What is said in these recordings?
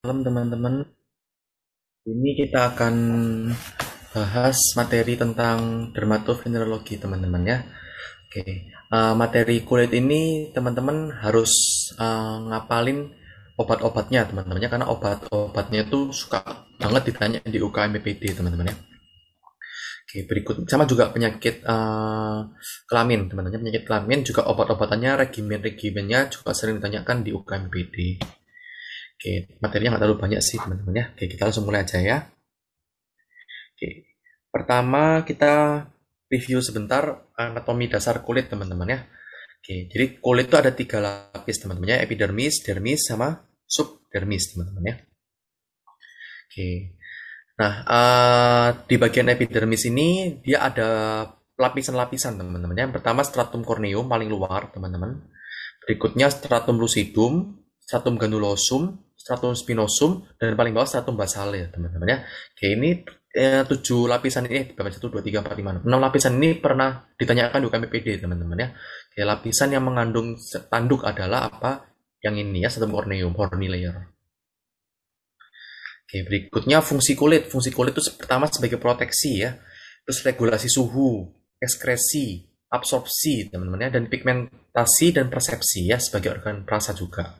malam teman-teman ini kita akan bahas materi tentang dermatovenerologi teman-teman ya oke uh, materi kulit ini teman-teman harus uh, ngapalin obat-obatnya teman-temannya karena obat-obatnya itu suka banget ditanya di UKMPPD teman-teman ya oke berikut sama juga penyakit uh, kelamin teman-temannya penyakit kelamin juga obat-obatannya regimen-regimennya juga sering ditanyakan di UKMPPD. Oke, materinya nggak terlalu banyak sih teman-teman ya. Oke, kita langsung mulai aja ya. Oke, pertama kita review sebentar anatomi dasar kulit teman-teman ya. Oke, jadi kulit itu ada tiga lapis teman-teman ya, epidermis, dermis, sama subdermis teman-teman ya. Oke, nah uh, di bagian epidermis ini dia ada lapisan-lapisan teman-teman ya. Yang pertama stratum corneum paling luar teman-teman. Berikutnya stratum lucidum, stratum granulosum, stratum spinosum dan paling bawah stratum basal ya teman-teman ya. Oke ini ya, tujuh lapisan ini eh, berapa satu dua tiga empat lima enam lapisan ini pernah ditanyakan di UKMPD teman-teman ya. Oke, lapisan yang mengandung tanduk adalah apa? Yang ini ya stratum corneum horny layer. Oke berikutnya fungsi kulit. Fungsi kulit itu pertama sebagai proteksi ya. Terus regulasi suhu, ekskresi, absorpsi teman-teman ya dan pigmentasi dan persepsi ya sebagai organ perasa juga.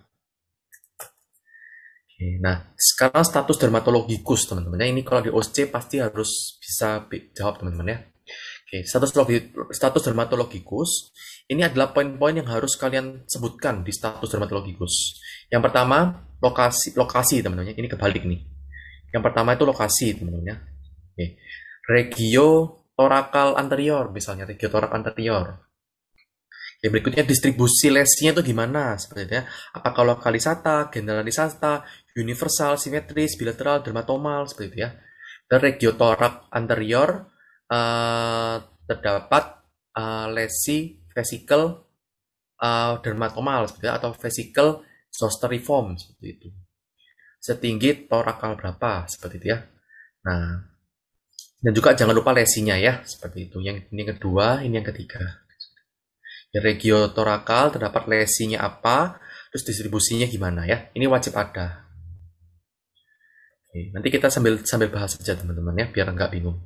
Oke, nah sekarang status dermatologikus teman-teman ya. Ini kalau di OSCE pasti harus bisa jawab teman-teman ya. Oke, status logi, status dermatologikus ini adalah poin-poin yang harus kalian sebutkan di status dermatologikus. Yang pertama, lokasi lokasi teman-teman ya. Ini kebalik nih. Yang pertama itu lokasi teman-teman ya. Oke. Regio torakal anterior misalnya regio torak anterior. oke berikutnya distribusi lesinya itu gimana sebenarnya? Apakah lokalisata, generalisata, universal, simetris, bilateral, dermatomal seperti itu ya. Dan torak anterior uh, terdapat uh, lesi vesikel uh, dermatomal seperti itu, ya, atau vesikel zosteriform seperti itu. Setinggi torakal berapa seperti itu ya. Nah, dan juga jangan lupa lesinya ya seperti itu. Yang ini yang kedua, ini yang ketiga. Ya, torakal terdapat lesinya apa, terus distribusinya gimana ya. Ini wajib ada Oke, nanti kita sambil sambil bahas saja teman-teman ya, biar nggak bingung.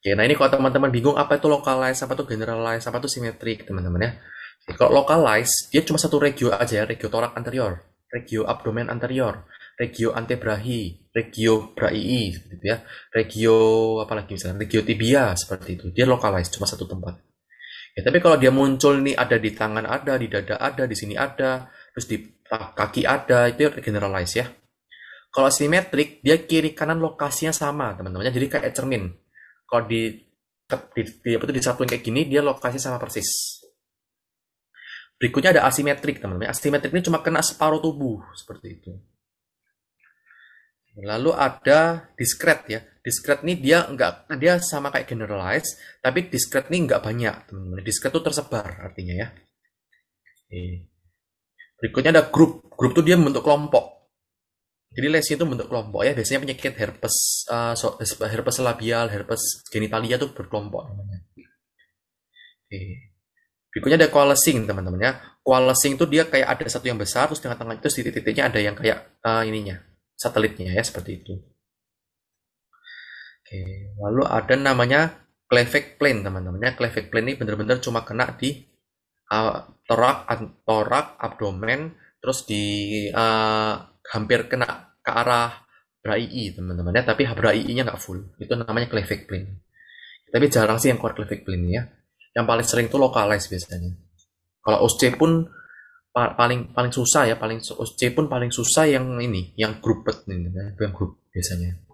Oke, nah ini kalau teman-teman bingung apa itu localize, apa itu generalize, apa itu simetrik teman-teman ya. Oke, kalau localize, dia cuma satu regio aja ya, regio torak anterior, regio abdomen anterior, regio antebrahi, regio braii, gitu ya, regio apa lagi misalnya, regio tibia seperti itu. Dia localize cuma satu tempat. Ya, tapi kalau dia muncul nih ada di tangan ada, di dada ada, di sini ada, terus di kaki ada, itu ya, generalize ya. Kalau simetrik, dia kiri kanan lokasinya sama, teman-temannya. Jadi kayak cermin. Kalau di di, di apa disatuin kayak gini, dia lokasinya sama persis. Berikutnya ada asimetrik, teman-teman. Asimetrik ini cuma kena separuh tubuh, seperti itu. Lalu ada diskret ya. Diskret ini dia enggak, dia sama kayak generalized, tapi diskret ini enggak banyak, teman-teman. Diskret itu tersebar artinya ya. Berikutnya ada grup. Grup itu dia membentuk kelompok. Jadi lesi itu bentuk kelompok ya. Biasanya penyakit herpes uh, herpes labial, herpes genitalia itu berkelompok namanya. Berikutnya ada coalescing teman-teman ya. Coalescing itu dia kayak ada satu yang besar terus tengah-tengah itu di titik-titiknya ada yang kayak uh, ininya, satelitnya ya seperti itu. Oke, lalu ada namanya cleft plane teman-temannya. Cleft plane ini benar-benar cuma kena di uh, torak, torak, abdomen, terus di uh, hampir kena ke arah braii e, teman-teman ya, tapi braii nya nggak full. Itu namanya cleavage plane. Tapi jarang sih yang keluar cleavage plane ya. Yang paling sering itu localize biasanya. Kalau OSC pun pa paling paling susah ya, paling OSC pun paling susah yang ini, yang grouped ya yang grup biasanya.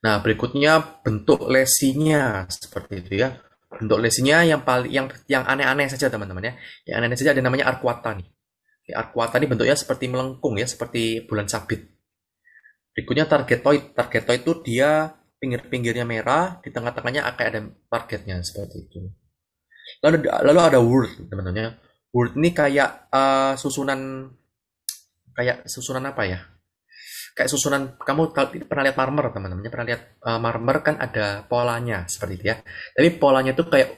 Nah, berikutnya bentuk lesinya seperti itu ya. Bentuk lesinya yang paling yang yang aneh-aneh saja teman-teman ya. Yang aneh-aneh saja ada namanya arcuata nih. Arquata ya, ini bentuknya seperti melengkung ya, seperti bulan sabit. Berikutnya target toy. Target toy itu dia pinggir-pinggirnya merah, di tengah-tengahnya akan ada targetnya seperti itu. Lalu lalu ada word teman teman ya. Word ini kayak uh, susunan kayak susunan apa ya? Kayak susunan kamu pernah lihat marmer teman-temannya pernah lihat uh, marmer kan ada polanya seperti itu ya. Tapi polanya itu kayak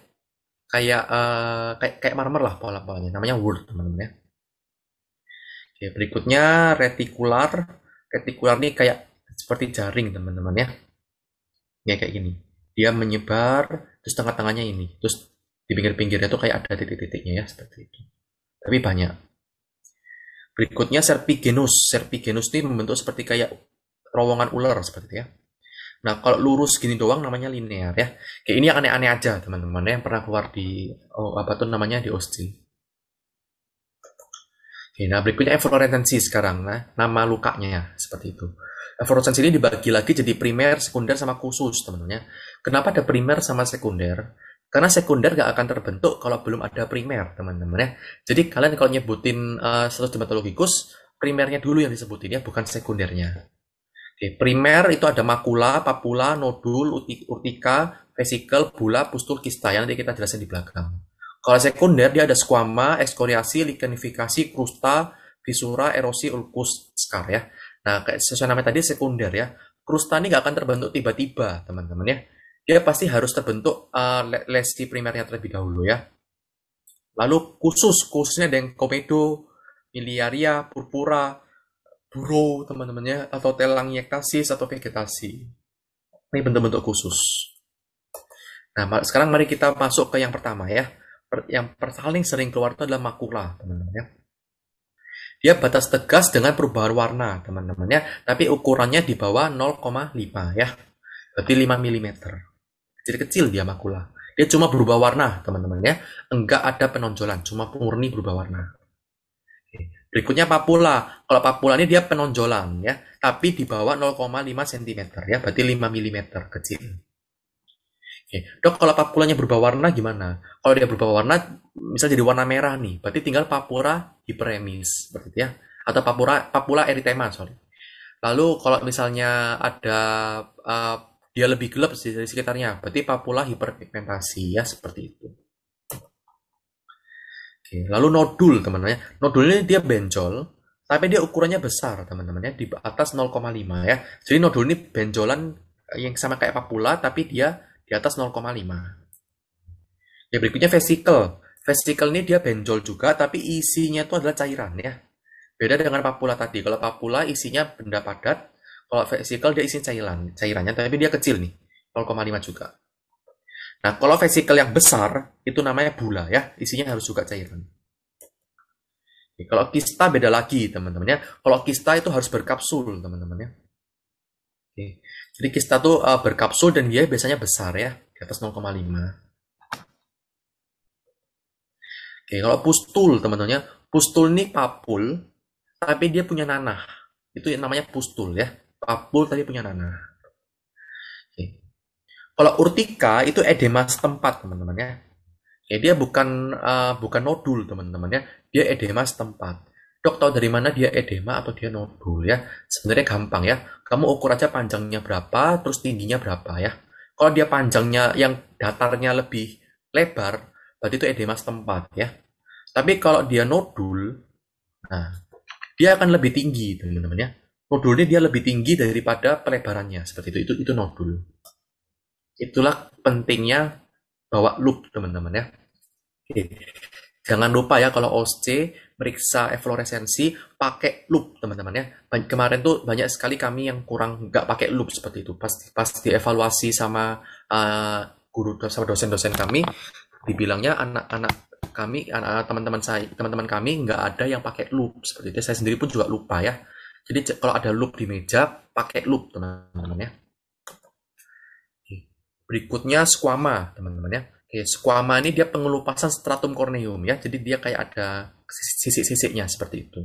kayak uh, kayak kayak marmer lah pola-polanya. Namanya word teman-teman ya Oke, berikutnya retikular. Retikular ini kayak seperti jaring, teman-teman ya. Ya kayak gini. Dia menyebar terus tengah-tengahnya ini. Terus di pinggir-pinggirnya tuh kayak ada titik-titiknya ya, seperti itu. Tapi banyak. Berikutnya serpigenus. Serpigenus ini membentuk seperti kayak terowongan ular seperti itu ya. Nah, kalau lurus gini doang namanya linear ya. Kayak ini yang aneh-aneh aja, teman-teman, ya yang pernah keluar di oh, apa tuh namanya di Austin Nah, berikutnya eflorescensi sekarang, nah, nama lukanya ya seperti itu. Eflorescensi ini dibagi lagi jadi primer, sekunder, sama khusus, teman-teman. ya. Kenapa ada primer sama sekunder? Karena sekunder gak akan terbentuk kalau belum ada primer, teman-teman ya. Jadi kalian kalau nyebutin uh, status dermatologikus, primernya dulu yang disebutin ya, bukan sekundernya. Oke, primer itu ada makula, papula, nodul, urtika, vesikel, bula, pustul, kista yang nanti kita jelasin di belakang. Kalau sekunder dia ada squama, ekskoriasi, likenifikasi, krusta, fisura, erosi, ulkus, scar ya. Nah, kayak sesuai namanya tadi sekunder ya. Krusta ini nggak akan terbentuk tiba-tiba, teman-teman ya. Dia pasti harus terbentuk uh, lesi primernya terlebih dahulu ya. Lalu khusus, khususnya dengan komedo, miliaria, purpura, buro, teman-temannya, atau telangiektasis atau vegetasi. Ini bentuk-bentuk khusus. Nah, sekarang mari kita masuk ke yang pertama ya yang paling sering keluar itu adalah makula, teman-teman ya. Dia batas tegas dengan perubahan warna, teman-teman ya, tapi ukurannya di bawah 0,5 ya. Berarti 5 mm. Jadi kecil dia makula. Dia cuma berubah warna, teman-teman ya. Enggak ada penonjolan, cuma murni berubah warna. Berikutnya papula. Kalau papula ini dia penonjolan ya, tapi di bawah 0,5 cm ya, berarti 5 mm kecil. Eh, dok, kalau papulanya berubah warna gimana? Kalau dia berubah warna, misal jadi warna merah nih, berarti tinggal papura hiperemis, berarti ya, atau papura papula eritema, sorry. Lalu kalau misalnya ada uh, dia lebih gelap di sekitarnya, berarti papula hiperpigmentasi ya seperti itu. Oke, lalu nodul teman-teman ya. Nodul ini dia benjol, tapi dia ukurannya besar teman-teman ya, di atas 0,5 ya. Jadi nodul ini benjolan yang sama kayak papula, tapi dia di atas 0,5. Ya berikutnya vesikel. Vesikel ini dia benjol juga tapi isinya itu adalah cairan ya. Beda dengan papula tadi. Kalau papula isinya benda padat, kalau vesikel dia isinya cairan, cairannya tapi dia kecil nih, 0,5 juga. Nah, kalau vesikel yang besar itu namanya bula ya, isinya harus juga cairan. kalau kista beda lagi teman teman ya. Kalau kista itu harus berkapsul teman teman ya. Oke. Jadi kista tuh uh, berkapsul dan dia biasanya besar ya, di atas 0,5. Oke, kalau pustul teman teman ya, pustul ini papul, tapi dia punya nanah. Itu yang namanya pustul ya. Papul tadi punya nanah. Oke. Kalau urtika itu edema setempat teman teman Ya, dia bukan uh, bukan nodul teman teman ya, dia edema setempat dok tahu dari mana dia edema atau dia nodul ya sebenarnya gampang ya kamu ukur aja panjangnya berapa terus tingginya berapa ya kalau dia panjangnya yang datarnya lebih lebar berarti itu edema setempat ya tapi kalau dia nodul nah dia akan lebih tinggi teman-teman ya nodulnya dia lebih tinggi daripada pelebarannya seperti itu itu itu nodul itulah pentingnya bawa loop teman-teman ya Jangan lupa ya kalau OSC meriksa efloresensi pakai loop teman-teman ya. Kemarin tuh banyak sekali kami yang kurang nggak pakai loop seperti itu. pasti pas dievaluasi sama uh, guru sama dosen-dosen kami dibilangnya anak-anak kami anak-anak teman-teman saya teman-teman kami nggak ada yang pakai loop seperti itu. Saya sendiri pun juga lupa ya. Jadi kalau ada loop di meja pakai loop teman-teman ya. Berikutnya squama teman-teman ya okay, squama ini dia pengelupasan stratum corneum ya, jadi dia kayak ada sisik-sisiknya seperti itu.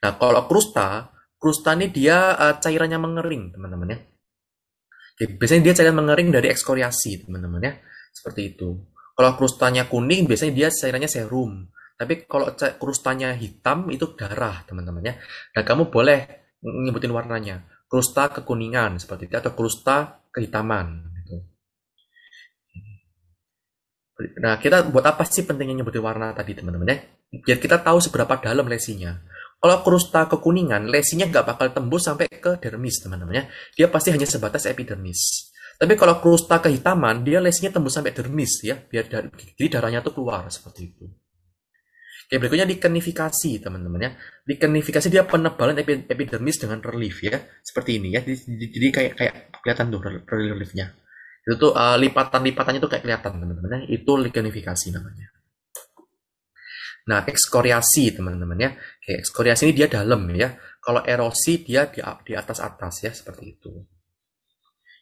Nah, kalau krusta, krusta ini dia uh, cairannya mengering, teman-teman ya. Jadi, biasanya dia cairan mengering dari ekskoriasi, teman-teman ya. Seperti itu. Kalau krustanya kuning, biasanya dia cairannya serum. Tapi kalau krustanya hitam, itu darah, teman-teman ya. Dan nah, kamu boleh nyebutin warnanya. Krusta kekuningan, seperti itu. Atau krusta kehitaman. Nah, kita buat apa sih pentingnya nyebutin warna tadi, teman-teman ya? Biar kita tahu seberapa dalam lesinya. Kalau krusta kekuningan, lesinya nggak bakal tembus sampai ke dermis, teman-teman ya. Dia pasti hanya sebatas epidermis. Tapi kalau krusta kehitaman, dia lesinya tembus sampai dermis ya, biar dar jadi darahnya tuh keluar seperti itu. Oke, berikutnya dikenifikasi, teman-teman ya. Dikenifikasi dia penebalan epidermis dengan relief ya, seperti ini ya. Jadi, jadi kayak kayak kelihatan tuh relief-reliefnya itu tuh uh, lipatan-lipatannya itu kayak kelihatan teman-teman ya. Itu lignifikasi namanya. Nah, ekskoriasi teman-teman ya. Oke, ekskoriasi ini dia dalam ya. Kalau erosi dia di, di atas atas ya seperti itu.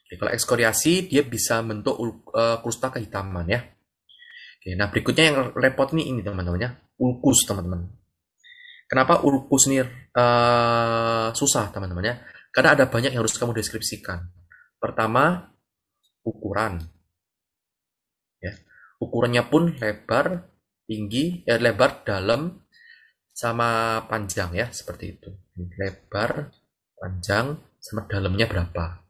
Oke, kalau ekskoriasi dia bisa bentuk uh, krusta kehitaman ya. Oke, nah berikutnya yang repot nih ini teman-teman ya, ulkus teman-teman. Kenapa ulkus ini uh, susah teman-teman ya? Karena ada banyak yang harus kamu deskripsikan. Pertama, ukuran. Ya. Ukurannya pun lebar, tinggi, eh, lebar, dalam, sama panjang ya, seperti itu. Lebar, panjang, sama dalamnya berapa.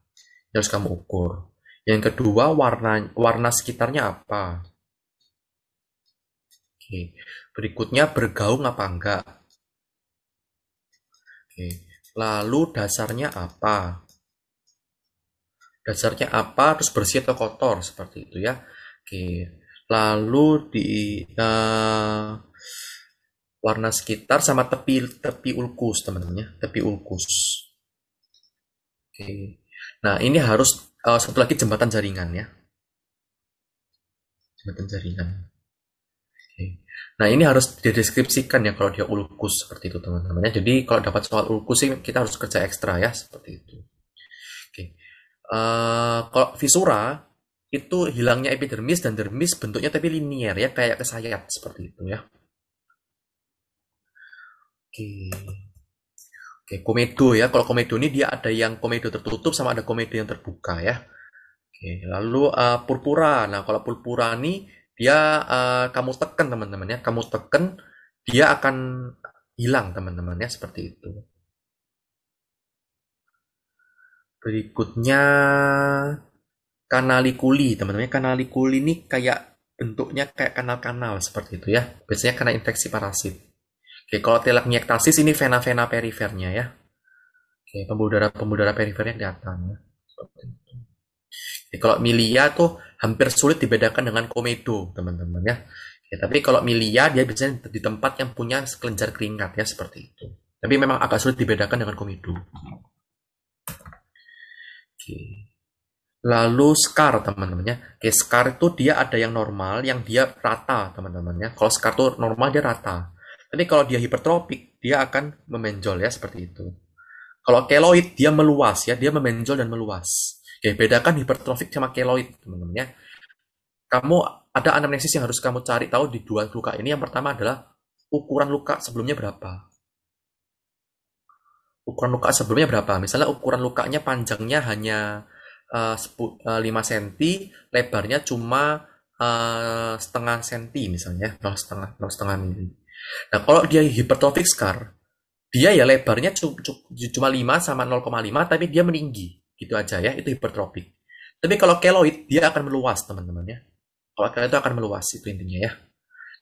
Ini harus kamu ukur. Yang kedua, warna warna sekitarnya apa? Oke. Berikutnya bergaung apa enggak? Oke. Lalu dasarnya apa? dasarnya apa terus bersih atau kotor seperti itu ya oke lalu di uh, warna sekitar sama tepi tepi ulkus teman-teman ya tepi ulkus oke nah ini harus uh, satu lagi jembatan jaringan ya jembatan jaringan oke Nah ini harus dideskripsikan ya kalau dia ulkus seperti itu teman-teman ya. Jadi kalau dapat soal ulkus sih kita harus kerja ekstra ya seperti itu. Eh, kalau visura itu hilangnya epidermis dan dermis bentuknya tapi linier ya kayak kesayat seperti itu ya. Oke. Oke, komedo ya. Kalau komedo ini dia ada yang komedo tertutup sama ada komedo yang terbuka ya. Oke, lalu uh, purpura. Nah, kalau purpura ini dia uh, kamu tekan teman-teman ya. Kamu tekan dia akan hilang teman-teman ya seperti itu. berikutnya kanalikuli teman-teman kanalikuli ini kayak bentuknya kayak kanal-kanal seperti itu ya biasanya karena infeksi parasit oke kalau telangiektasis ini vena-vena perifernya ya oke pembuluh darah pembuluh perifernya kelihatan ya seperti itu oke, kalau milia tuh hampir sulit dibedakan dengan komedo teman-teman ya Ya, tapi kalau milia dia biasanya di tempat yang punya kelenjar keringat ya seperti itu. Tapi memang agak sulit dibedakan dengan komedo. Oke. Lalu scar teman-temannya. Oke, scar itu dia ada yang normal, yang dia rata teman-temannya. Kalau scar itu normal dia rata. Tapi kalau dia hipertropik, dia akan memenjol ya seperti itu. Kalau keloid dia meluas ya, dia memenjol dan meluas. Oke, bedakan hipertrofik sama keloid teman-temannya. Kamu ada anamnesis yang harus kamu cari tahu di dua luka ini. Yang pertama adalah ukuran luka sebelumnya berapa ukuran luka sebelumnya berapa. Misalnya ukuran lukanya panjangnya hanya uh, 5 cm, lebarnya cuma uh, setengah cm misalnya, 0 setengah 0 setengah mm. Nah kalau dia hipertrofik scar, dia ya lebarnya cuma 5 sama 0,5 tapi dia meninggi gitu aja ya itu hipertrofik. Tapi kalau keloid dia akan meluas teman-teman ya. Kalau keloid itu akan meluas itu intinya ya.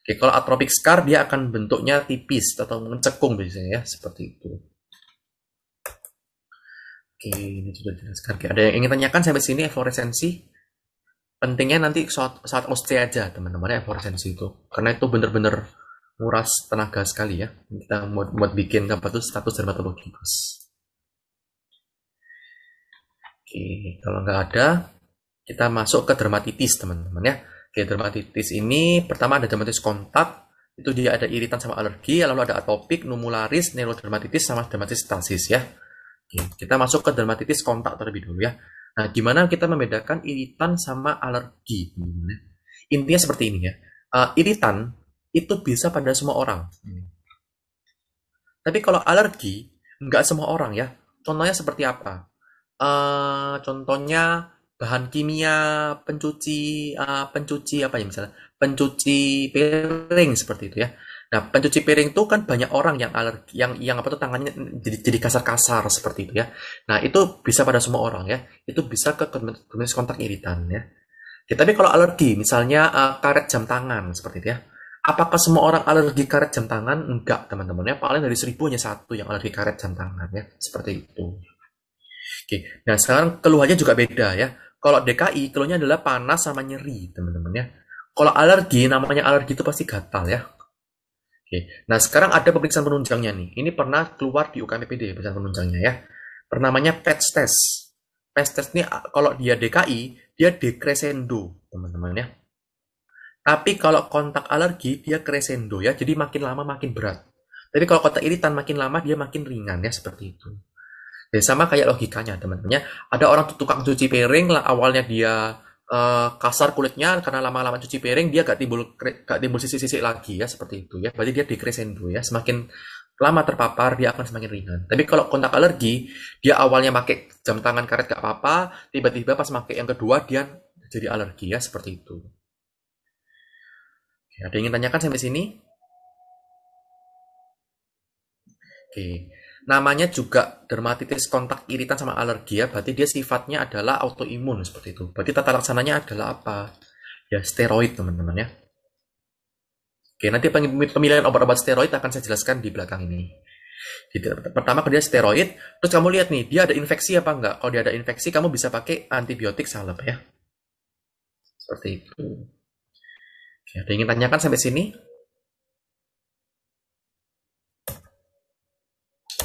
Oke, kalau atropik scar dia akan bentuknya tipis atau mencekung biasanya ya seperti itu. Oke, ini sudah jelas Oke, ada yang ingin tanyakan sampai sini efloresensi? Pentingnya nanti saat, saat OSCE aja teman-teman efloresensi itu. Karena itu benar-benar nguras tenaga sekali ya. Kita buat, buat bikin apa tuh status dermatologi Oke, kalau nggak ada, kita masuk ke dermatitis teman-teman ya. Oke, dermatitis ini pertama ada dermatitis kontak, itu dia ada iritan sama alergi, lalu ada atopik, numularis, neurodermatitis sama dermatitis stasis ya. Kita masuk ke dermatitis kontak terlebih dulu ya. Nah, gimana kita membedakan iritan sama alergi? Ya? Intinya seperti ini ya. Uh, iritan itu bisa pada semua orang. Hmm. Tapi kalau alergi, nggak semua orang ya. Contohnya seperti apa? Uh, contohnya bahan kimia, pencuci, uh, pencuci apa ya misalnya, pencuci piring seperti itu ya. Nah, pencuci piring itu kan banyak orang yang alergi, yang yang apa tuh tangannya jadi jadi kasar-kasar seperti itu ya. Nah, itu bisa pada semua orang ya. Itu bisa ke kemis kontak iritan ya. ya. Tapi kalau alergi, misalnya uh, karet jam tangan seperti itu ya. Apakah semua orang alergi karet jam tangan? Enggak, teman-teman ya. Paling dari seribu hanya satu yang alergi karet jam tangan ya. Seperti itu. Oke. Nah, sekarang keluhannya juga beda ya. Kalau DKI, keluhnya adalah panas sama nyeri, teman-teman ya. Kalau alergi, namanya alergi itu pasti gatal ya Oke. Nah, sekarang ada pemeriksaan penunjangnya nih. Ini pernah keluar di UKMPD pemeriksaan penunjangnya ya. Pernamanya pet test. Pet test ini ah, kalau dia DKI, dia decrescendo, teman-teman ya. Tapi kalau kontak alergi dia crescendo ya, jadi makin lama makin berat. Tapi kalau kontak iritan makin lama dia makin ringan ya seperti itu. Ya, sama kayak logikanya teman teman ya. Ada orang tukang cuci piring lah awalnya dia Eh, kasar kulitnya karena lama-lama cuci piring dia gak timbul gak timbul sisi-sisi lagi ya seperti itu ya berarti dia decrescendo ya semakin lama terpapar dia akan semakin ringan tapi kalau kontak alergi dia awalnya pakai jam tangan karet gak apa-apa tiba-tiba pas pakai yang kedua dia jadi alergi ya seperti itu Oke, ada yang ingin tanyakan sampai sini Oke namanya juga dermatitis kontak iritan sama alergi ya, berarti dia sifatnya adalah autoimun seperti itu. Berarti tata laksananya adalah apa? Ya, steroid teman-teman ya. Oke, nanti pemilihan obat-obat steroid akan saya jelaskan di belakang ini. Jadi, pertama dia steroid, terus kamu lihat nih, dia ada infeksi apa enggak? Kalau dia ada infeksi, kamu bisa pakai antibiotik salep ya. Seperti itu. Oke, ada yang ingin tanyakan sampai sini?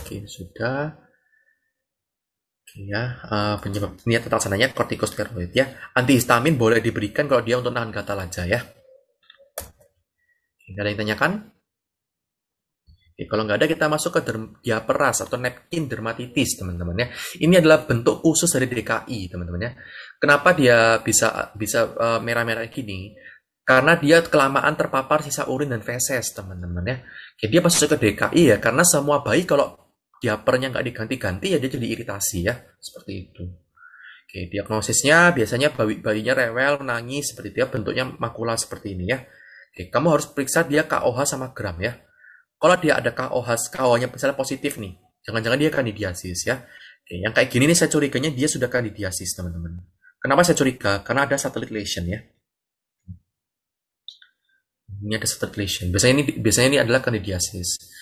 Oke, sudah. Oke ya, uh, penyebab niat tentang sananya kortikosteroid ya. Antihistamin boleh diberikan kalau dia untuk nahan gatal aja ya. Nggak ada yang tanyakan? Oke, kalau nggak ada kita masuk ke diaperas atau napkin dermatitis teman-teman ya. Ini adalah bentuk khusus dari DKI teman-teman ya. Kenapa dia bisa bisa merah merah-merah gini? Karena dia kelamaan terpapar sisa urin dan feses teman-teman ya. Jadi dia masuk ke DKI ya karena semua bayi kalau diapernya nggak diganti-ganti ya dia jadi iritasi ya seperti itu oke diagnosisnya biasanya bayi bayinya rewel nangis seperti itu ya bentuknya makula seperti ini ya oke kamu harus periksa dia KOH sama gram ya kalau dia ada KOH KOH-nya misalnya positif nih jangan-jangan dia kandidiasis ya oke yang kayak gini nih saya curiganya dia sudah kandidiasis teman-teman kenapa saya curiga karena ada satelit lesion ya ini ada satelit lesion biasanya ini biasanya ini adalah kandidiasis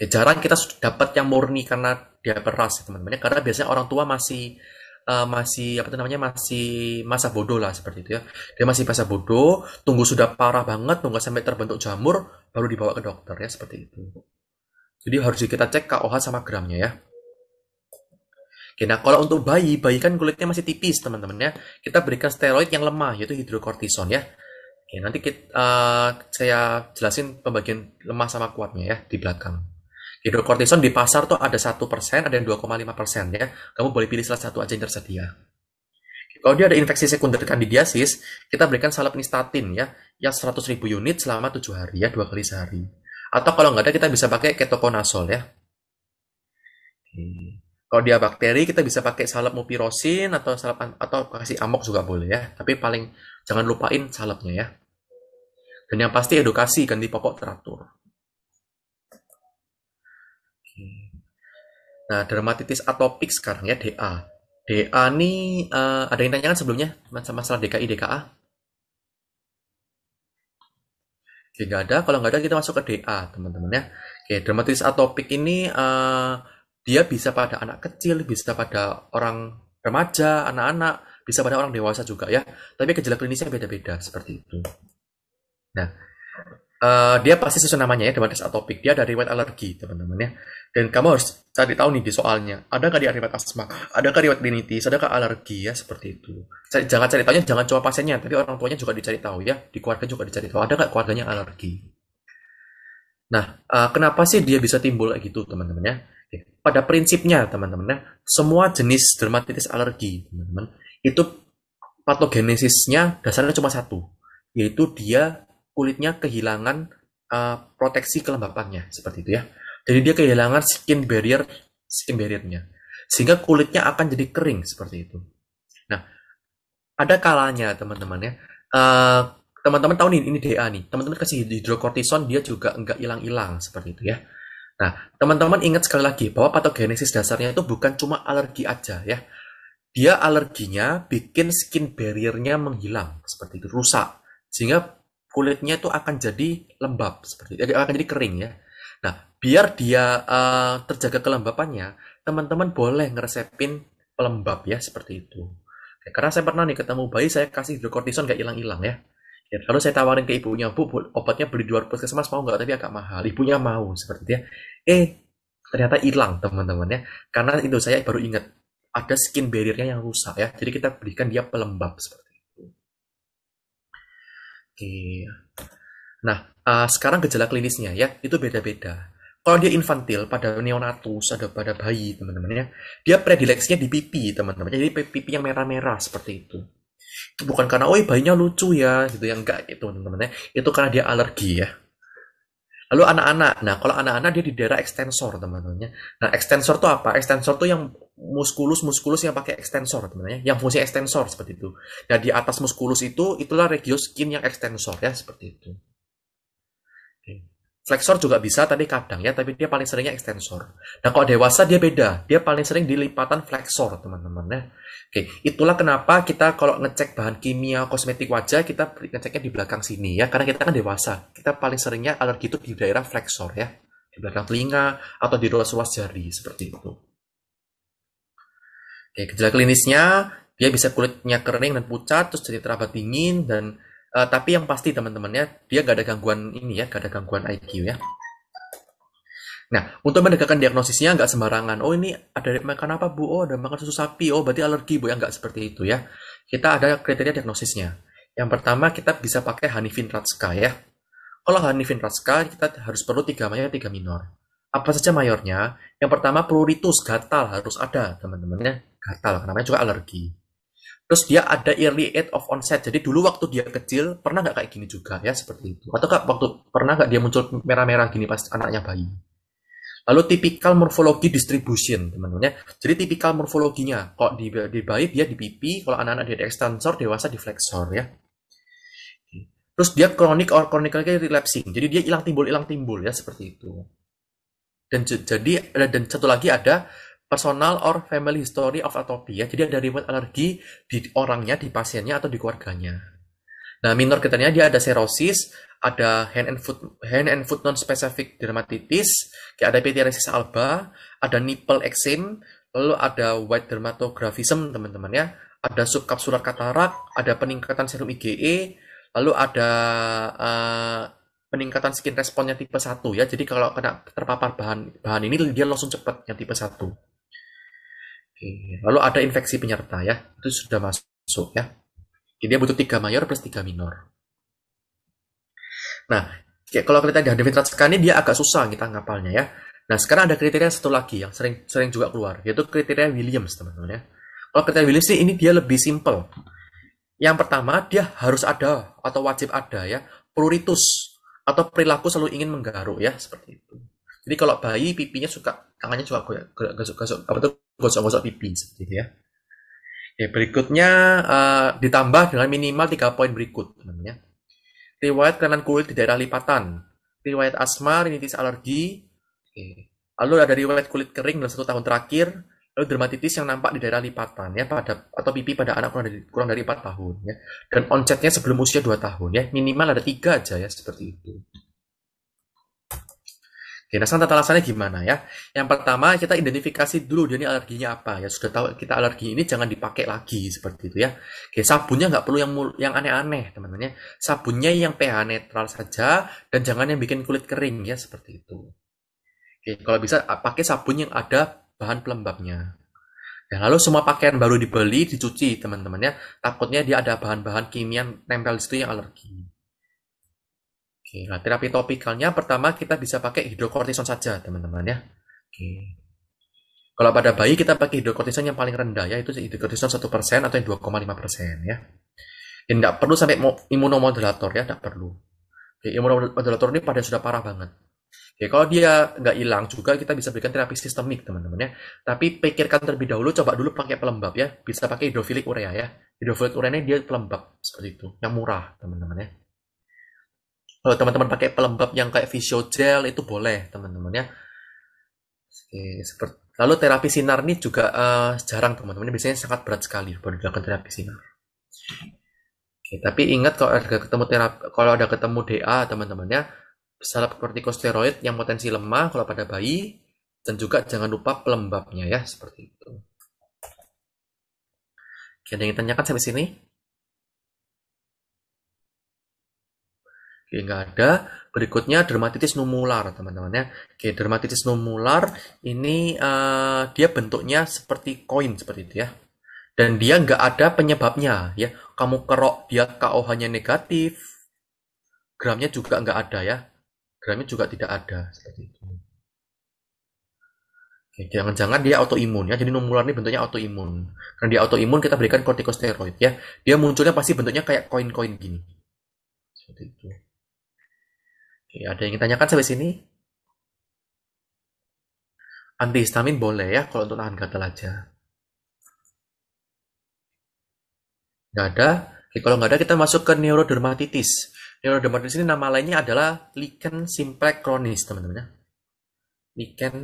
ya jarang kita dapat yang murni karena dia peras ya teman-teman ya. karena biasanya orang tua masih uh, masih apa namanya masih masa bodoh lah seperti itu ya dia masih masa bodoh tunggu sudah parah banget tunggu sampai terbentuk jamur baru dibawa ke dokter ya seperti itu jadi harus kita cek KOH sama gramnya ya Oke, nah kalau untuk bayi, bayi kan kulitnya masih tipis teman-teman ya. Kita berikan steroid yang lemah yaitu hidrokortison ya. Oke, nanti kita, uh, eh, saya jelasin pembagian lemah sama kuatnya ya di belakang. Hidrokortison di pasar tuh ada satu persen, ada yang 2,5 persen ya. Kamu boleh pilih salah satu aja yang tersedia. Kalau dia ada infeksi sekunder kandidiasis, kita berikan salep nistatin ya, yang 100 ribu unit selama 7 hari ya, dua kali sehari. Atau kalau nggak ada kita bisa pakai ketoconazol ya. Kalau dia bakteri kita bisa pakai salep mupirosin atau salep atau kasih amok juga boleh ya. Tapi paling jangan lupain salepnya ya. Dan yang pasti edukasi ganti popok teratur. Nah, dermatitis atopik sekarang ya DA. DA ini uh, eh, ada yang tanyakan sebelumnya masalah DKI DKA? Oke, nggak ada. Kalau nggak ada kita masuk ke DA, teman-teman ya. Oke, dermatitis atopik ini uh, dia bisa pada anak kecil, bisa pada orang remaja, anak-anak, bisa pada orang dewasa juga ya. Tapi gejala klinisnya beda-beda seperti itu. Nah, uh, dia pasti sesuai namanya ya dermatitis atopik dia ada riwayat alergi teman-teman ya dan kamu harus cari tahu nih di soalnya Ada nggak dia riwayat asma Ada nggak riwayat rinitis nggak alergi ya seperti itu cari, jangan cari tahu jangan coba pasiennya tapi orang tuanya juga dicari tahu ya di keluarga juga dicari tahu ada nggak keluarganya alergi nah uh, kenapa sih dia bisa timbul kayak gitu teman-teman ya pada prinsipnya teman-teman ya semua jenis dermatitis alergi teman-teman itu patogenesisnya dasarnya cuma satu yaitu dia kulitnya kehilangan uh, proteksi kelembapannya seperti itu ya. Jadi dia kehilangan skin barrier skin barriernya sehingga kulitnya akan jadi kering seperti itu. Nah, ada kalanya teman-teman ya. teman eh, teman-teman tahu nih ini DA nih. Teman-teman kasih hidrokortison dia juga nggak hilang-hilang seperti itu ya. Nah, teman-teman ingat sekali lagi bahwa patogenesis dasarnya itu bukan cuma alergi aja ya. Dia alerginya bikin skin barriernya menghilang seperti itu, rusak. Sehingga kulitnya itu akan jadi lembab seperti itu, akan jadi kering ya. Nah, biar dia uh, terjaga kelembapannya, teman-teman boleh ngeresepin pelembab ya seperti itu. karena saya pernah nih ketemu bayi saya kasih hidrokortison gak hilang-hilang ya. ya. Lalu saya tawarin ke ibunya, bu obatnya beli di luar puskesmas mau nggak? Tapi agak mahal. Ibunya mau seperti itu ya. Eh ternyata hilang teman-teman ya. Karena itu saya baru ingat ada skin barriernya yang rusak ya. Jadi kita berikan dia pelembab seperti Iya. Nah, uh, sekarang gejala klinisnya ya, itu beda-beda. Kalau dia infantil pada neonatus, ada pada bayi, teman-teman ya. Dia predileksinya di pipi, teman-teman. Jadi pipi yang merah-merah seperti itu. Itu bukan karena oh bayinya lucu ya, gitu yang enggak gitu teman-teman ya. Itu karena dia alergi ya. Lalu anak-anak. Nah, kalau anak-anak dia di daerah ekstensor, teman teman ya. Nah, ekstensor itu apa? Ekstensor itu yang muskulus muskulus yang pakai ekstensor sebenarnya yang fungsi extensor seperti itu nah di atas muskulus itu itulah regio skin yang extensor ya seperti itu Flexor juga bisa tapi kadang ya, tapi dia paling seringnya extensor. Nah kalau dewasa dia beda, dia paling sering di lipatan flexor teman-teman ya. Oke, itulah kenapa kita kalau ngecek bahan kimia kosmetik wajah kita ngeceknya di belakang sini ya, karena kita kan dewasa. Kita paling seringnya alergi itu di daerah flexor ya, di belakang telinga atau di ruas-ruas jari seperti itu. Oke, gejala klinisnya dia bisa kulitnya kering dan pucat, terus jadi terasa dingin dan uh, tapi yang pasti teman-temannya dia gak ada gangguan ini ya, gak ada gangguan IQ ya. Nah, untuk mendekatkan diagnosisnya nggak sembarangan. Oh ini ada makan apa bu? Oh ada makan susu sapi. Oh berarti alergi bu ya nggak seperti itu ya. Kita ada kriteria diagnosisnya. Yang pertama kita bisa pakai Hanifin Ratska ya. Kalau Hanifin Ratska kita harus perlu tiga mayor tiga minor. Apa saja mayornya? Yang pertama pruritus gatal harus ada teman-teman ya gatal, namanya juga alergi. Terus dia ada early age of onset. Jadi dulu waktu dia kecil pernah nggak kayak gini juga ya seperti itu. Atau nggak waktu pernah nggak dia muncul merah-merah gini pas anaknya bayi. Lalu tipikal morfologi distribution teman-teman ya. Jadi tipikal morfologinya kok di, di bayi dia di pipi, kalau anak-anak dia di extensor, dewasa di flexor ya. Terus dia kronik or kronikalnya relapsing. Jadi dia hilang timbul hilang timbul ya seperti itu. Dan jadi dan satu lagi ada personal or family history of atopia. Jadi ada riwayat alergi di orangnya, di pasiennya atau di keluarganya. Nah, minor kriterianya dia ada serosis, ada hand and foot hand and foot non specific dermatitis, kayak ada pityriasis alba, ada nipple eczema, lalu ada white dermatographism, teman-teman ya. Ada subkapsular katarak, ada peningkatan serum IgE, lalu ada uh, peningkatan skin responnya tipe 1 ya. Jadi kalau kena terpapar bahan bahan ini dia langsung cepat yang tipe 1. Oke. Lalu ada infeksi penyerta ya, itu sudah masuk ya. Jadi dia butuh 3 mayor plus 3 minor. Nah, kalau kita lihat David kan ini dia agak susah kita ngapalnya ya. Nah, sekarang ada kriteria satu lagi yang sering sering juga keluar, yaitu kriteria Williams, teman-teman ya. Kalau kriteria Williams sih ini dia lebih simple. Yang pertama, dia harus ada atau wajib ada ya, pruritus atau perilaku selalu ingin menggaruk ya, seperti itu. Jadi kalau bayi pipinya suka tangannya juga gasuk-gasuk apa tuh gosok-gosok pipi seperti itu ya. Oke, berikutnya uh, ditambah dengan minimal 3 poin berikut namanya. Riwayat kelainan kulit di daerah lipatan, riwayat asma, rinitis alergi, oke. lalu ada riwayat kulit kering dalam satu tahun terakhir, lalu dermatitis yang nampak di daerah lipatan ya pada atau pipi pada anak kurang dari kurang dari 4 tahun ya. Dan onsetnya sebelum usia 2 tahun ya. Minimal ada tiga aja ya seperti itu. Oke, nah sekarang tata laksananya gimana ya? Yang pertama kita identifikasi dulu dia ini alerginya apa ya. Sudah tahu kita alergi ini jangan dipakai lagi seperti itu ya. Oke, sabunnya nggak perlu yang yang aneh-aneh teman-teman ya. Sabunnya yang pH netral saja dan jangan yang bikin kulit kering ya seperti itu. Oke, kalau bisa ah, pakai sabun yang ada bahan pelembabnya. Ya, lalu semua pakaian baru dibeli dicuci teman-teman ya. Takutnya dia ada bahan-bahan kimia nempel di situ yang alergi. Oke, nah, terapi topikalnya pertama kita bisa pakai hidrokortison saja, teman-teman ya. Oke. Kalau pada bayi kita pakai hidrokortison yang paling rendah ya yaitu hidrokortison 1% atau yang 2,5% ya. Ini tidak perlu sampai imunomodulator ya, tidak perlu. Oke, imunomodulator ini pada sudah parah banget. Oke, kalau dia nggak hilang juga kita bisa berikan terapi sistemik teman-teman ya. Tapi pikirkan terlebih dahulu, coba dulu pakai pelembab ya. Bisa pakai hidrofilik urea ya. Hidrofilik urea ini dia pelembab seperti itu, yang murah teman-teman ya kalau teman-teman pakai pelembab yang kayak visio gel itu boleh teman-teman ya lalu terapi sinar ini juga uh, jarang teman-teman biasanya sangat berat sekali buat dilakukan terapi sinar Oke, tapi ingat kalau ada ketemu terapi kalau ada ketemu DA teman-teman ya salep kortikosteroid yang potensi lemah kalau pada bayi dan juga jangan lupa pelembabnya ya seperti itu. Oke, ada yang ditanyakan sampai sini? Oke, nggak ada. Berikutnya dermatitis numular, teman-teman ya. Oke, dermatitis numular ini uh, dia bentuknya seperti koin seperti itu ya. Dan dia nggak ada penyebabnya ya. Kamu kerok dia KOH-nya negatif, gramnya juga nggak ada ya. Gramnya juga tidak ada seperti itu. Jangan-jangan dia autoimun ya. Jadi numular ini bentuknya autoimun. Karena dia autoimun kita berikan kortikosteroid ya. Dia munculnya pasti bentuknya kayak koin-koin gini. Seperti itu. Oke, ada yang ditanyakan sampai sini? Antihistamin boleh ya kalau untuk nahan gatal aja. Nggak ada. Oke, kalau nggak ada kita masuk ke neurodermatitis. Neurodermatitis ini nama lainnya adalah lichen simplex kronis, teman-teman ya. Lichen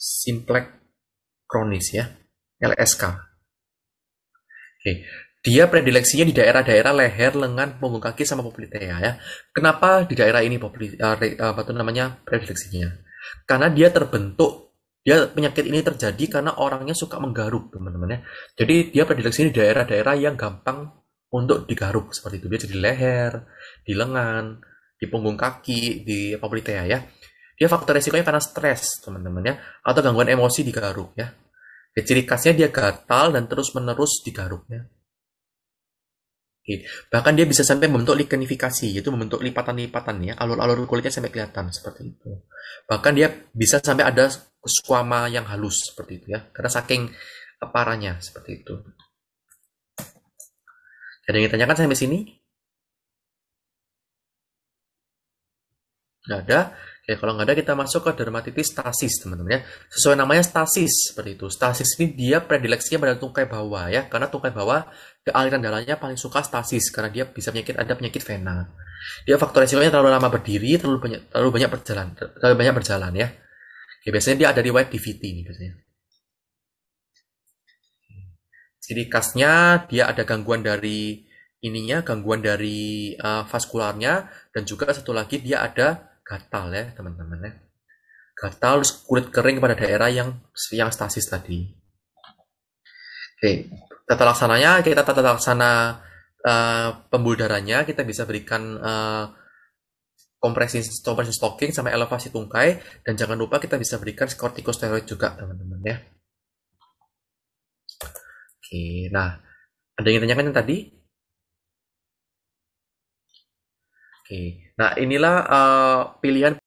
simplex kronis ya, LSK. Oke, dia predileksinya di daerah-daerah leher, lengan, punggung kaki sama popliteal eh, ya, ya. Kenapa di daerah ini popli, eh, eh, apa tuh namanya predileksinya? Karena dia terbentuk dia penyakit ini terjadi karena orangnya suka menggaruk teman-teman ya. Jadi dia predileksi di daerah-daerah yang gampang untuk digaruk seperti itu. Dia jadi leher, di lengan, di punggung kaki, di popliteal ya, ya. Dia faktor resikonya karena stres teman-teman ya atau gangguan emosi digaruk ya. Ciri khasnya dia gatal dan terus-menerus digaruknya Gitu. Bahkan dia bisa sampai membentuk likenifikasi, yaitu membentuk lipatan-lipatan ya, alur-alur kulitnya sampai kelihatan seperti itu. Bahkan dia bisa sampai ada squama yang halus seperti itu ya, karena saking parahnya seperti itu. Ada yang ditanyakan sampai sini? Nggak ada. Oke, kalau nggak ada kita masuk ke dermatitis stasis teman-teman ya. Sesuai namanya stasis seperti itu. Stasis ini dia predileksinya pada tungkai bawah ya, karena tungkai bawah aliran darahnya paling suka stasis karena dia bisa penyakit ada penyakit vena. Dia faktor resikonya terlalu lama berdiri, terlalu banyak terlalu banyak berjalan, terlalu banyak berjalan ya. Oke, biasanya dia ada riwayat DVT ini biasanya. jadi khasnya dia ada gangguan dari ininya, gangguan dari uh, vaskularnya dan juga satu lagi dia ada gatal ya, teman-teman ya. Gatal kulit kering pada daerah yang yang stasis tadi. Oke tata laksananya kita tata laksana uh, pembudarannya kita bisa berikan uh, kompresi stocking sama elevasi tungkai dan jangan lupa kita bisa berikan kortikosteroid juga teman-teman ya oke nah ada yang tanyakan yang tadi oke nah inilah uh, pilihan